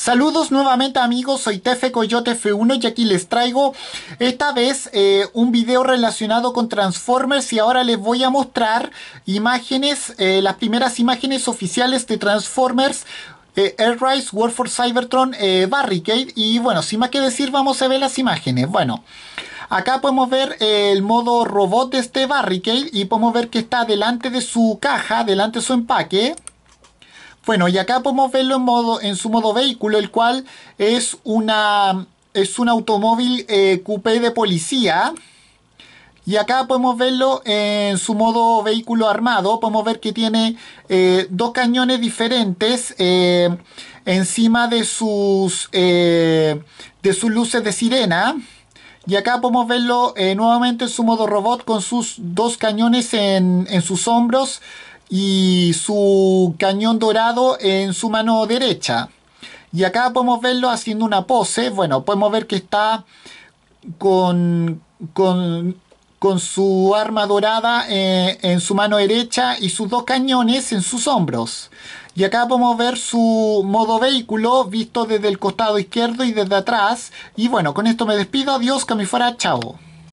Saludos nuevamente amigos, soy Tefe Coyote F1 y aquí les traigo esta vez eh, un video relacionado con Transformers y ahora les voy a mostrar imágenes, eh, las primeras imágenes oficiales de Transformers Air eh, Airrise, War for Cybertron, Barricade y bueno, sin más que decir vamos a ver las imágenes, bueno... Acá podemos ver el modo robot de este Barricade y podemos ver que está delante de su caja, delante de su empaque. Bueno, y acá podemos verlo en, modo, en su modo vehículo, el cual es, una, es un automóvil eh, coupé de policía. Y acá podemos verlo en su modo vehículo armado. Podemos ver que tiene eh, dos cañones diferentes eh, encima de sus, de sus luces de sirena. Y acá podemos verlo nuevamente en su modo robot con sus dos cañones en, en sus hombros y su cañón dorado en su mano derecha. Y acá podemos verlo haciendo una pose. Bueno, podemos ver que está con, con, con su arma dorada eh, en su mano derecha y sus dos cañones en sus hombros. Y acá podemos ver su modo vehículo visto desde el costado izquierdo y desde atrás. Y bueno, con esto me despido. Adiós, que me fuera. Chao.